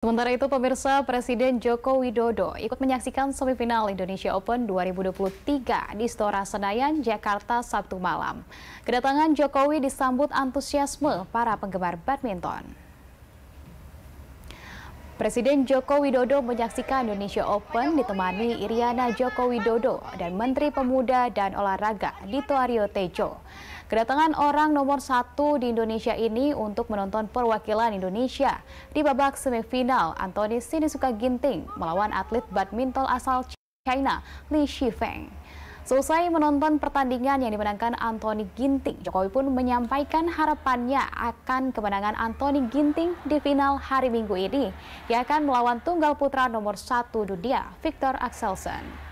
Sementara itu, pemirsa Presiden Joko Widodo ikut menyaksikan semifinal Indonesia Open 2023 di Stora Senayan, Jakarta, Sabtu malam. Kedatangan Jokowi disambut antusiasme para penggemar badminton. Presiden Joko Widodo menyaksikan Indonesia Open ditemani Iriana Joko Widodo dan Menteri Pemuda dan Olahraga Dito Aryo Tejo. Kedatangan orang nomor satu di Indonesia ini untuk menonton perwakilan Indonesia di babak semifinal Anthony Sinisuka Ginting melawan atlet badminton asal China Li Shifeng. Selesai menonton pertandingan yang dimenangkan Anthony Ginting, Jokowi pun menyampaikan harapannya akan kemenangan Anthony Ginting di final hari Minggu ini, yang akan melawan tunggal putra nomor satu dunia, Victor Axelsen.